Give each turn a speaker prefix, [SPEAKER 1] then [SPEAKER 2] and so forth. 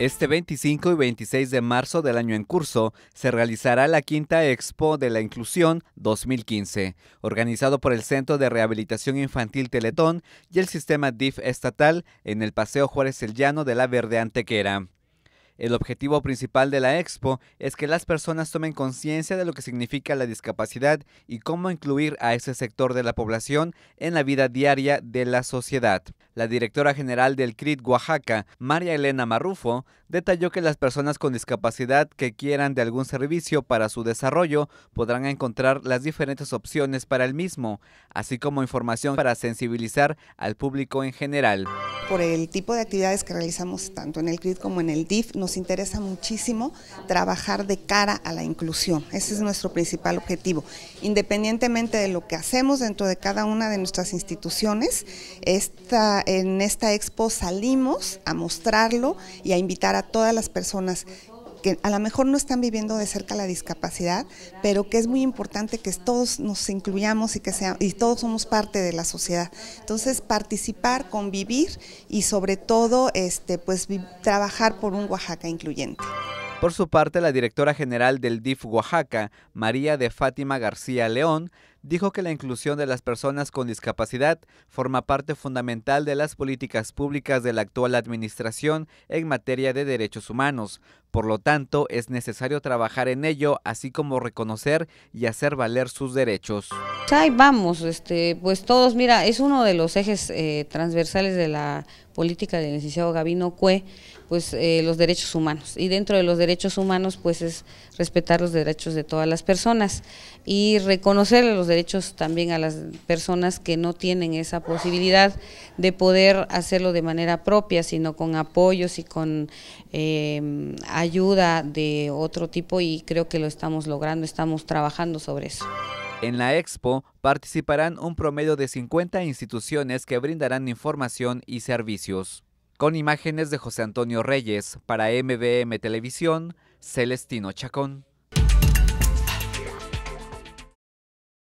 [SPEAKER 1] Este 25 y 26 de marzo del año en curso se realizará la quinta Expo de la Inclusión 2015, organizado por el Centro de Rehabilitación Infantil Teletón y el sistema DIF estatal en el Paseo Juárez El Llano de la Verde Antequera. El objetivo principal de la expo es que las personas tomen conciencia de lo que significa la discapacidad y cómo incluir a ese sector de la población en la vida diaria de la sociedad. La directora general del CRIT Oaxaca, María Elena Marrufo, detalló que las personas con discapacidad que quieran de algún servicio para su desarrollo podrán encontrar las diferentes opciones para el mismo, así como información para sensibilizar al público en general.
[SPEAKER 2] Por el tipo de actividades que realizamos tanto en el CRIT como en el DIF, nos interesa muchísimo trabajar de cara a la inclusión. Ese es nuestro principal objetivo. Independientemente de lo que hacemos dentro de cada una de nuestras instituciones, esta en esta expo salimos a mostrarlo y a invitar a todas las personas que a lo mejor no están viviendo de cerca la discapacidad, pero que es muy importante que todos nos incluyamos y que y todos somos parte de la sociedad. Entonces, participar, convivir y sobre todo este, pues trabajar por un Oaxaca incluyente.
[SPEAKER 1] Por su parte, la directora general del DIF Oaxaca, María de Fátima García León, dijo que la inclusión de las personas con discapacidad forma parte fundamental de las políticas públicas de la actual administración en materia de derechos humanos. Por lo tanto, es necesario trabajar en ello, así como reconocer y hacer valer sus derechos.
[SPEAKER 3] Ahí vamos, este, pues todos, mira, es uno de los ejes eh, transversales de la política del licenciado Gabino Cue, pues eh, los derechos humanos. Y dentro de los derechos humanos, pues es respetar los derechos de todas las personas y reconocer los derechos derechos también a las personas que no tienen esa posibilidad de poder hacerlo de manera propia, sino con apoyos y con em, ayuda de otro tipo y creo que lo estamos logrando, estamos trabajando sobre eso.
[SPEAKER 1] En la expo participarán un promedio de 50 instituciones que brindarán información y servicios. Con imágenes de José Antonio Reyes para MBM Televisión, Celestino Chacón.